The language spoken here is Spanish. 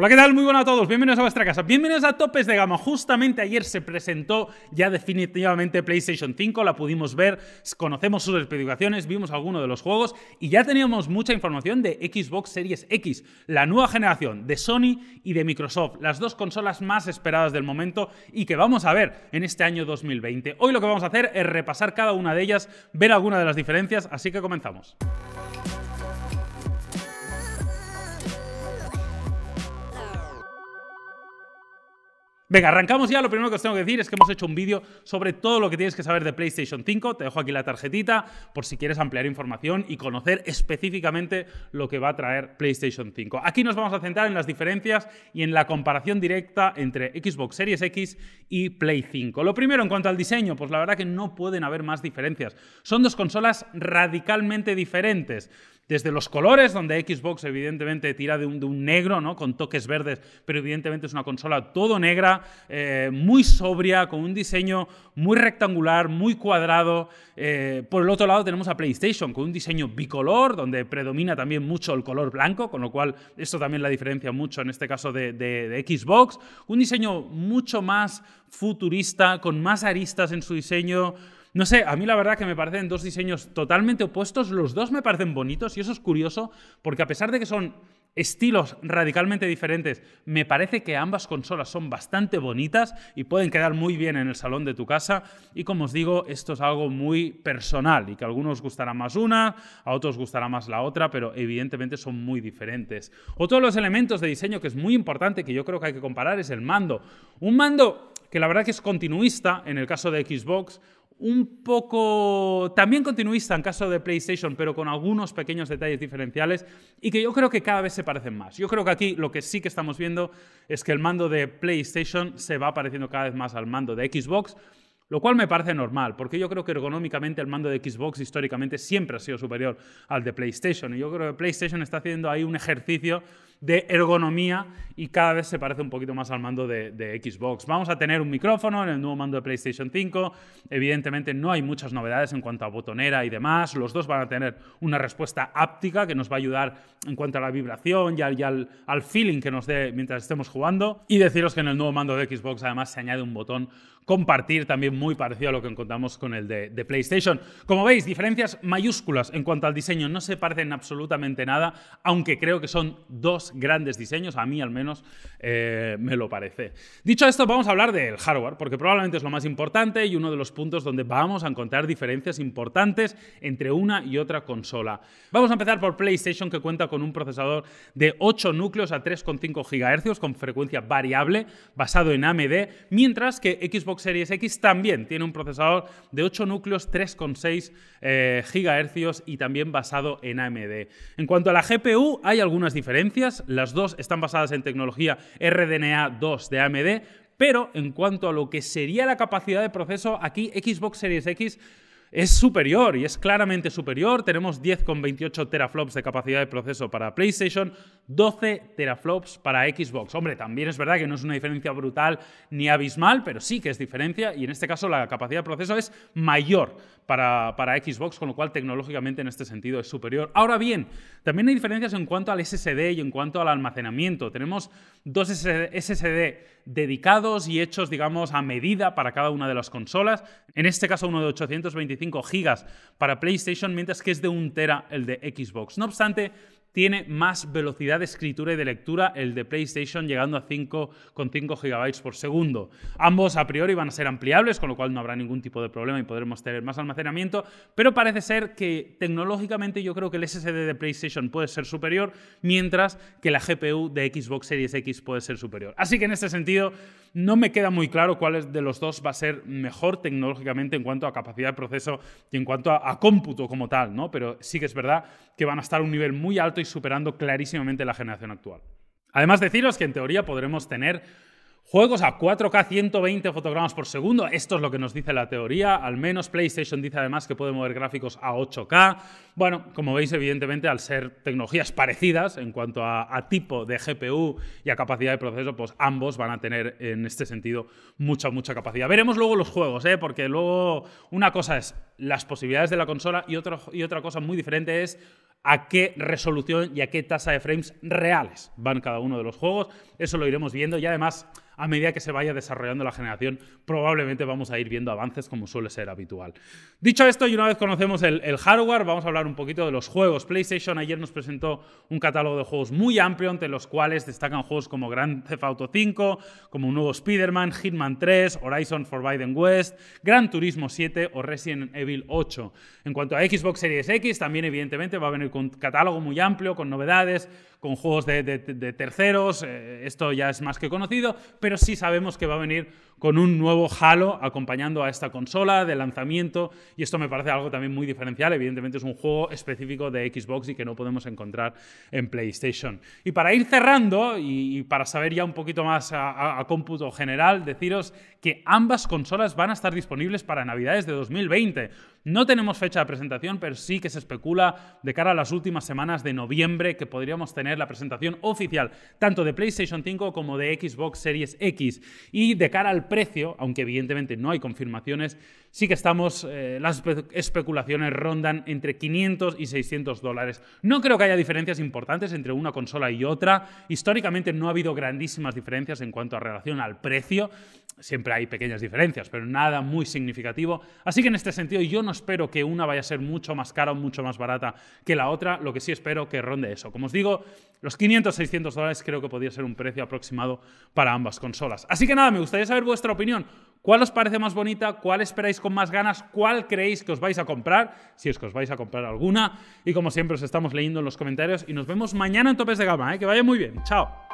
Hola, ¿qué tal? Muy buenas a todos, bienvenidos a vuestra casa, bienvenidos a Topes de Gama. Justamente ayer se presentó ya definitivamente PlayStation 5, la pudimos ver, conocemos sus especificaciones, vimos algunos de los juegos y ya teníamos mucha información de Xbox Series X, la nueva generación de Sony y de Microsoft, las dos consolas más esperadas del momento y que vamos a ver en este año 2020. Hoy lo que vamos a hacer es repasar cada una de ellas, ver alguna de las diferencias, así que comenzamos. Venga, arrancamos ya. Lo primero que os tengo que decir es que hemos hecho un vídeo sobre todo lo que tienes que saber de PlayStation 5. Te dejo aquí la tarjetita por si quieres ampliar información y conocer específicamente lo que va a traer PlayStation 5. Aquí nos vamos a centrar en las diferencias y en la comparación directa entre Xbox Series X y Play 5. Lo primero, en cuanto al diseño, pues la verdad que no pueden haber más diferencias. Son dos consolas radicalmente diferentes desde los colores, donde Xbox evidentemente tira de un, negro, ¿no? Con toques verdes, pero evidentemente es una consola todo negra, eh, muy sobria, con un diseño muy rectangular, muy cuadrado. Eh, por el otro lado tenemos a PlayStation, con un diseño bicolor, donde predomina también mucho el color blanco, con lo cual esto también la diferencia mucho en este caso de Xbox. Un diseño mucho más futurista, con más aristas en su diseño. No sé, a mí la verdad que me parecen dos diseños totalmente opuestos, los dos me parecen bonitos y eso es curioso porque a pesar de que son estilos radicalmente diferentes, me parece que ambas consolas son bastante bonitas y pueden quedar muy bien en el salón de tu casa y como os digo, esto es algo muy personal y que a algunos gustará más una, a otros gustará más la otra, pero evidentemente son muy diferentes. Otro de los elementos de diseño que es muy importante que yo creo que hay que comparar es el mando. Un mando que la verdad que es continuista en el caso de Xbox, un poco también continuista en caso de PlayStation, pero con algunos pequeños detalles diferenciales y que yo creo que cada vez se parecen más. Yo creo que aquí lo que sí que estamos viendo es que el mando de PlayStation se va pareciendo cada vez más al mando de Xbox, lo cual me parece normal, porque yo creo que ergonómicamente el mando de Xbox históricamente siempre ha sido superior al de PlayStation y yo creo que PlayStation está haciendo ahí un ejercicio de ergonomía y cada vez se parece un poquito más al mando de, Xbox. Vamos a tener un micrófono en el nuevo mando de PlayStation 5. Evidentemente no hay muchas novedades en cuanto a botonera y demás. Los dos van a tener una respuesta áptica que nos va a ayudar en cuanto a la vibración y al, feeling que nos dé mientras estemos jugando. Y deciros que en el nuevo mando de Xbox además se añade un botón compartir también muy parecido a lo que encontramos con el de, PlayStation. Como veis, diferencias mayúsculas en cuanto al diseño, no se parecen absolutamente nada, aunque creo que son dos grandes diseños, a mí al menos eh, me lo parece. Dicho esto, vamos a hablar del hardware, porque probablemente es lo más importante y uno de los puntos donde vamos a encontrar diferencias importantes entre una y otra consola. Vamos a empezar por PlayStation, que cuenta con un procesador de 8 núcleos a 3,5 GHz con frecuencia variable, basado en AMD, mientras que Xbox Series X también tiene un procesador de 8 núcleos, 3,6 eh, GHz y también basado en AMD. En cuanto a la GPU, hay algunas diferencias. Las dos están basadas en tecnología RDNA 2 de AMD, pero en cuanto a lo que sería la capacidad de proceso, aquí Xbox Series X es superior y es claramente superior. Tenemos 10,28 teraflops de capacidad de proceso para PlayStation, 12 teraflops para Xbox. Hombre, también es verdad que no es una diferencia brutal ni abismal, pero sí que es diferencia y en este caso la capacidad de proceso es mayor para, Xbox, con lo cual tecnológicamente en este sentido es superior. Ahora bien, también hay diferencias en cuanto al SSD y en cuanto al almacenamiento. Tenemos dos SSD dedicados y hechos, digamos, a medida para cada una de las consolas. En este caso, uno de 825 GB para PlayStation, mientras que es de 1 Tera el de Xbox. No obstante, tiene más velocidad de escritura y de lectura, el de PlayStation llegando a 5,5 GB por segundo. Ambos a priori van a ser ampliables, con lo cual no habrá ningún tipo de problema y podremos tener más almacenamiento, pero parece ser que tecnológicamente yo creo que el SSD de PlayStation puede ser superior, mientras que la GPU de Xbox Series X puede ser superior. Así que en este sentido no me queda muy claro cuál de los dos va a ser mejor tecnológicamente en cuanto a capacidad de proceso y en cuanto a, cómputo como tal, ¿no? Pero sí que es verdad que van a estar a un nivel muy alto superando clarísimamente la generación actual. Además, deciros que en teoría podremos tener juegos a 4K 120 fotogramas por segundo. Esto es lo que nos dice la teoría. Al menos PlayStation dice además que puede mover gráficos a 8K. Bueno, como veis, evidentemente, al ser tecnologías parecidas en cuanto a, tipo de GPU y a capacidad de proceso, pues ambos van a tener en este sentido mucha, mucha capacidad. Veremos luego los juegos, ¿eh? porque luego una cosa es las posibilidades de la consola y, y otra cosa muy diferente es a qué resolución y a qué tasa de frames reales van cada uno de los juegos. Eso lo iremos viendo y además a medida que se vaya desarrollando la generación probablemente vamos a ir viendo avances como suele ser habitual. Dicho esto y una vez conocemos el, hardware vamos a hablar un poquito de los juegos. PlayStation ayer nos presentó un catálogo de juegos muy amplio entre los cuales destacan juegos como Grand Theft Auto 5, como un nuevo Spider-Man, Hitman 3, Horizon Forbidden West, Gran Turismo 7 o Resident Evil 8. En cuanto a Xbox Series X también evidentemente va a venir ...con catálogo muy amplio, con novedades, con juegos de, terceros, eh, esto ya es más que conocido, pero sí sabemos que va a venir con un nuevo Halo acompañando a esta consola de lanzamiento y esto me parece algo también muy diferencial, evidentemente es un juego específico de Xbox y que no podemos encontrar en PlayStation. Y para ir cerrando y, para saber ya un poquito más a, a cómputo general, deciros que ambas consolas van a estar disponibles para Navidades de 2020. No tenemos fecha de presentación, pero sí que se especula de cara a las últimas semanas de noviembre que podríamos tener la presentación oficial tanto de PlayStation 5 como de Xbox Series X. Y de cara al precio, aunque evidentemente no hay confirmaciones, sí que estamos, eh, las especulaciones rondan entre 500 y 600 dólares. No creo que haya diferencias importantes entre una consola y otra. Históricamente no ha habido grandísimas diferencias en cuanto a relación al precio. Siempre hay pequeñas diferencias, pero nada muy significativo. Así que en este sentido yo no espero que una vaya a ser mucho más cara o mucho más barata que la otra. Lo que sí espero que ronde eso. Como os digo, los 500, 600 dólares creo que podría ser un precio aproximado para ambas consolas. Así que nada, me gustaría saber vuestra opinión. ¿Cuál os parece más bonita? ¿Cuál esperáis con más ganas? ¿Cuál creéis que os vais a comprar? Si es que os vais a comprar alguna. Y como siempre os estamos leyendo en los comentarios y nos vemos mañana en Topes de Gama. ¿eh? Que vaya muy bien. Chao.